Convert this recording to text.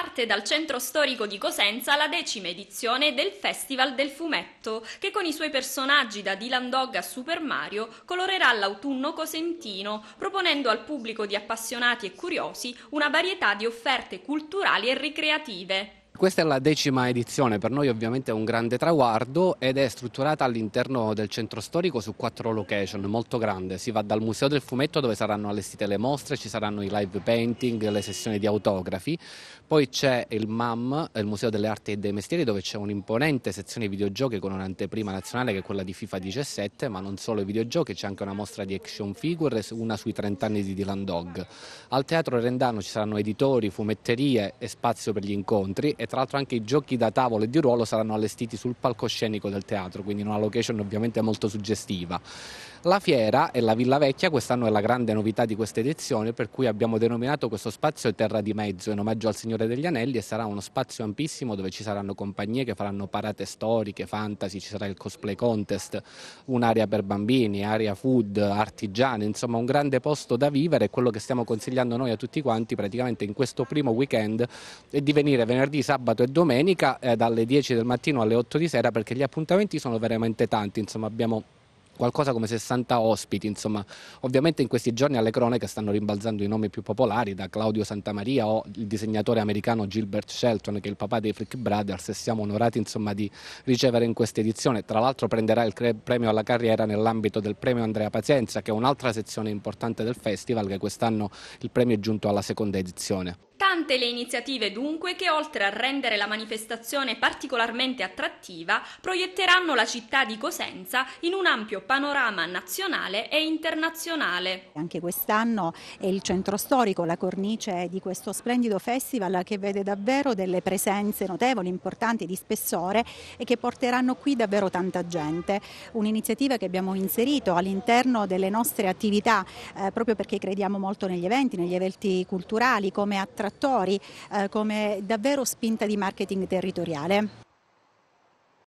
parte dal centro storico di Cosenza la decima edizione del Festival del Fumetto, che con i suoi personaggi da Dylan Dog a Super Mario colorerà l'autunno cosentino, proponendo al pubblico di appassionati e curiosi una varietà di offerte culturali e ricreative. Questa è la decima edizione, per noi ovviamente è un grande traguardo ed è strutturata all'interno del centro storico su quattro location, molto grande. Si va dal Museo del Fumetto dove saranno allestite le mostre, ci saranno i live painting, le sessioni di autografi, poi c'è il MAM, il Museo delle Arti e dei Mestieri dove c'è un'imponente sezione videogiochi con un'anteprima nazionale che è quella di FIFA 17, ma non solo i videogiochi, c'è anche una mostra di action figure, una sui 30 anni di Dylan Dog. Al Teatro Rendano ci saranno editori, fumetterie e spazio per gli incontri e tra l'altro anche i giochi da tavolo e di ruolo saranno allestiti sul palcoscenico del teatro, quindi in una location ovviamente molto suggestiva. La fiera e la Villa Vecchia quest'anno è la grande novità di questa edizione per cui abbiamo denominato questo spazio Terra di Mezzo in omaggio al Signore degli Anelli e sarà uno spazio ampissimo dove ci saranno compagnie che faranno parate storiche, fantasy, ci sarà il cosplay contest, un'area per bambini, area food, artigiane, insomma un grande posto da vivere e quello che stiamo consigliando noi a tutti quanti praticamente in questo primo weekend è di venire venerdì, sabato sabato e domenica eh, dalle 10 del mattino alle 8 di sera perché gli appuntamenti sono veramente tanti, insomma abbiamo qualcosa come 60 ospiti, insomma, ovviamente in questi giorni alle cronache stanno rimbalzando i nomi più popolari, da Claudio Santamaria o il disegnatore americano Gilbert Shelton, che è il papà dei Freak Brothers, e siamo onorati insomma, di ricevere in questa edizione. Tra l'altro prenderà il premio alla carriera nell'ambito del premio Andrea Pazienza, che è un'altra sezione importante del festival, che quest'anno il premio è giunto alla seconda edizione. Tante le iniziative dunque che oltre a rendere la manifestazione particolarmente attrattiva, proietteranno la città di Cosenza in un ampio panorama nazionale e internazionale. Anche quest'anno è il centro storico, la cornice di questo splendido festival che vede davvero delle presenze notevoli, importanti, di spessore e che porteranno qui davvero tanta gente. Un'iniziativa che abbiamo inserito all'interno delle nostre attività eh, proprio perché crediamo molto negli eventi, negli eventi culturali come attrattiva settori eh, come davvero spinta di marketing territoriale.